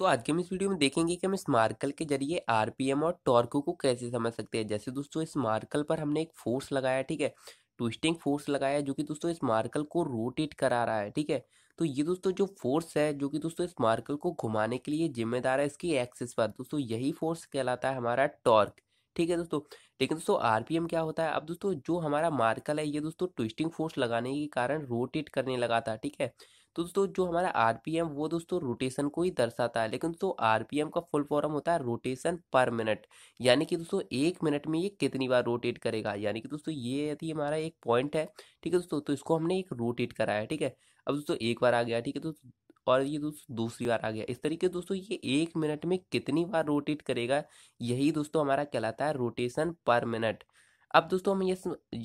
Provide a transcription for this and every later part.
दोस्तों आज के हम इस वीडियो में देखेंगे कि हम इस मार्कल के जरिए आरपीएम और टॉर्क को कैसे समझ सकते हैं जैसे दोस्तों इस मार्कल पर हमने एक फोर्स लगाया ठीक है ट्विस्टिंग फोर्स लगाया जो कि दोस्तों इस मार्कल को रोटेट करा रहा है ठीक है तो ये दोस्तों जो फोर्स है जो कि दोस्तों इस मार्कल को घुमाने के लिए जिम्मेदार है इसकी एक्सिस पर दोस्तों यही फोर्स कहलाता है हमारा टॉर्क ठीक है दोस्तों लेकिन दोस्तों आरपीएम क्या होता है अब दोस्तों जो हमारा मार्कल है ये दोस्तों ट्विस्टिंग फोर्स लगाने के कारण रोटेट करने लगा था ठीक है तो दोस्तों जो हमारा आरपीएम वो दोस्तों रोटेशन को ही दर्शाता है लेकिन दोस्तों आरपीएम का फुल फॉर्म होता है रोटेशन पर मिनट यानी कि दोस्तों एक मिनट में ये कितनी बार रोटेट करेगा यानी कि दोस्तों ये यदि हमारा एक पॉइंट है ठीक है दोस्तों तो इसको हमने एक रोटेट कराया ठीक है अब दोस्तों एक बार आ गया ठीक है दोस्तों और ये दोस्तों दूसरी बार आ गया इस तरीके दोस्तों ये एक मिनट में कितनी बार रोटेट करेगा यही दोस्तों हमारा कहलाता है रोटेशन पर मिनट अब दोस्तों हम ये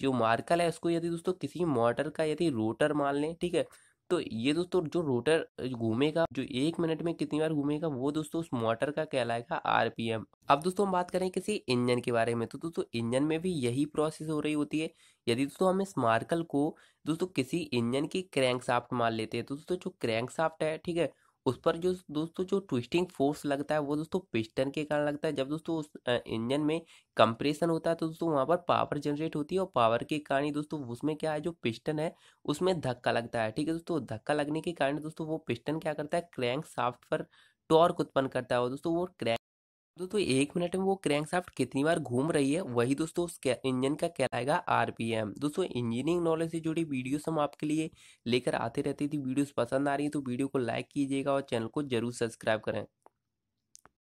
जो मार्कल है इसको यदि दोस्तों किसी मोटर का यदि रोटर मान लें ठीक है तो ये दोस्तों जो रोटर घूमेगा जो एक मिनट में कितनी बार घूमेगा वो दोस्तों उस मोटर का कहलाएगा आरपीएम अब दोस्तों हम बात करें किसी इंजन के बारे में तो दोस्तों इंजन में भी यही प्रोसेस हो रही होती है यदि दोस्तों हम इस मार्कल को दोस्तों किसी इंजन की क्रैंक साफ्ट मान लेते हैं तो दोस्तों जो क्रैंक साफ्ट है ठीक है उस पर जो दोस्तों जो ट्विस्टिंग फोर्स लगता है वो दोस्तों पिस्टन के कारण लगता है जब दोस्तों उस इंजन में कंप्रेशन होता है तो दोस्तों वहाँ पर पावर जनरेट होती है और पावर के कारण ही दोस्तों उसमें क्या है जो पिस्टन है उसमें धक्का लगता है ठीक है दोस्तों धक्का लगने के कारण दोस्तों वो पिस्टन क्या करता है क्रैंक साफ्ट पर टॉर्क उत्पन्न करता है और दोस्तों वो क्रैंक दोस्तों तो एक मिनट में वो क्रैंक शाफ्ट कितनी बार घूम रही है वही दोस्तों उस इंजन का कहलाएगा आरपीएम दोस्तों इंजीनियरिंग नॉलेज से जुड़ी वीडियोस हम आपके लिए लेकर आते रहते थी वीडियोस पसंद आ रही है तो वीडियो को लाइक कीजिएगा और चैनल को जरूर सब्सक्राइब करें